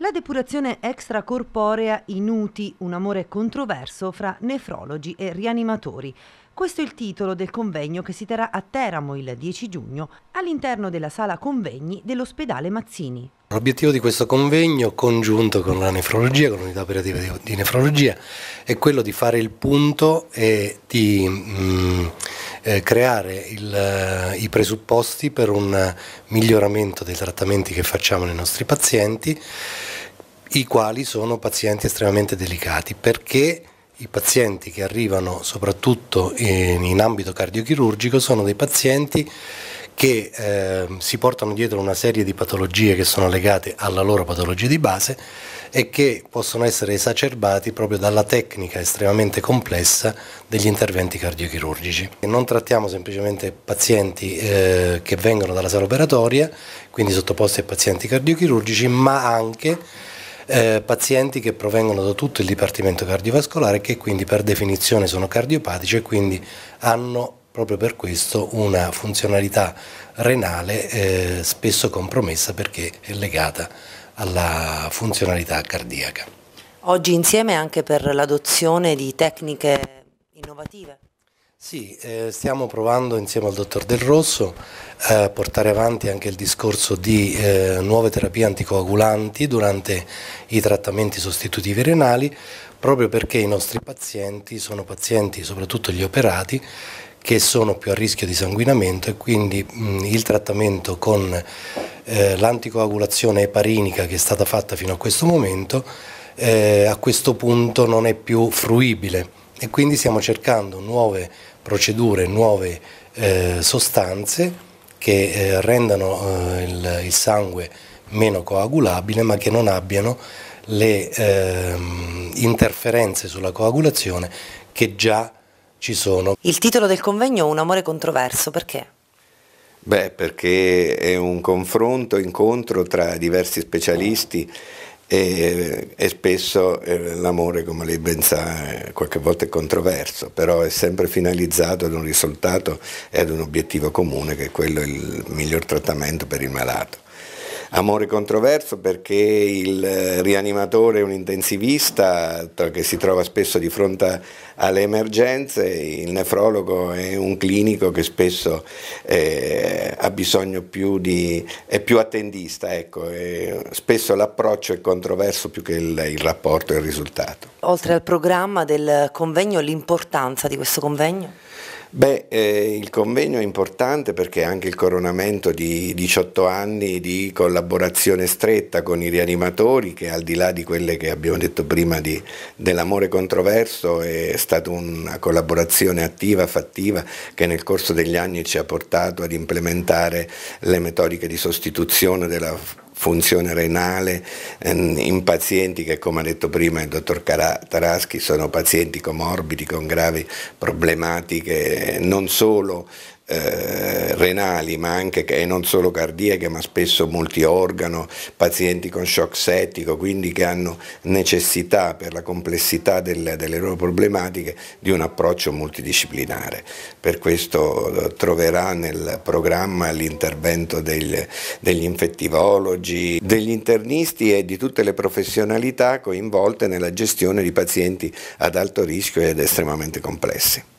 La depurazione extracorporea Inuti, un amore controverso fra nefrologi e rianimatori. Questo è il titolo del convegno che si terrà a Teramo il 10 giugno all'interno della sala convegni dell'ospedale Mazzini. L'obiettivo di questo convegno, congiunto con la nefrologia, con l'unità operativa di nefrologia, è quello di fare il punto e di mh, mm, eh, creare il, eh, i presupposti per un miglioramento dei trattamenti che facciamo nei nostri pazienti, i quali sono pazienti estremamente delicati, perché i pazienti che arrivano soprattutto in, in ambito cardiochirurgico sono dei pazienti che eh, si portano dietro una serie di patologie che sono legate alla loro patologia di base e che possono essere esacerbati proprio dalla tecnica estremamente complessa degli interventi cardiochirurgici. Non trattiamo semplicemente pazienti eh, che vengono dalla sala operatoria, quindi sottoposti a pazienti cardiochirurgici, ma anche eh, pazienti che provengono da tutto il dipartimento cardiovascolare che quindi per definizione sono cardiopatici e quindi hanno proprio per questo una funzionalità renale eh, spesso compromessa perché è legata alla funzionalità cardiaca. Oggi insieme anche per l'adozione di tecniche innovative? Sì, eh, stiamo provando insieme al dottor Del Rosso eh, a eh, portare avanti anche il discorso di eh, nuove terapie anticoagulanti durante i trattamenti sostitutivi renali, proprio perché i nostri pazienti sono pazienti, soprattutto gli operati, che sono più a rischio di sanguinamento e quindi mh, il trattamento con eh, l'anticoagulazione eparinica che è stata fatta fino a questo momento eh, a questo punto non è più fruibile e quindi stiamo cercando nuove procedure, nuove eh, sostanze che eh, rendano eh, il, il, sangue meno coagulabile ma che non abbiano le ehm, interferenze sulla coagulazione che già ci sono. Il titolo del convegno è Un amore controverso, perché? Beh, perché è un confronto, incontro tra diversi specialisti e, e spesso eh, l'amore, come lei ben sa, qualche volta è controverso, però è sempre finalizzato ad un risultato e ad un obiettivo comune che è quello il miglior trattamento per il malato. Amore controverso perché il eh, rianimatore è un intensivista che si trova spesso di fronte alle emergenze, il nefrologo è un clinico che spesso eh, ha bisogno più di, è più attendista, ecco, spesso l'approccio è controverso più che il, il rapporto e il risultato. Oltre al programma del convegno, l'importanza di questo convegno? Beh, eh, il convegno è importante perché è anche il coronamento di 18 anni di collaborazione stretta con i rianimatori, che al di là di quelle che abbiamo detto prima di, dell'amore controverso, è stata una collaborazione attiva, fattiva, che nel corso degli anni ci ha portato ad implementare le metodiche di sostituzione della funzione renale ehm, in pazienti che, come ha detto prima il dottor Taraschi, sono pazienti comorbidi con gravi problematiche non solo eh, renali, ma anche e non solo cardiache, ma spesso multiorgano, pazienti con shock settico, quindi che hanno necessità per la complessità del, delle loro problematiche di un approccio multidisciplinare. Per questo eh, troverà nel programma l'intervento degli infettivologi, degli internisti e di tutte le professionalità coinvolte nella gestione di pazienti ad alto rischio ed estremamente complessi.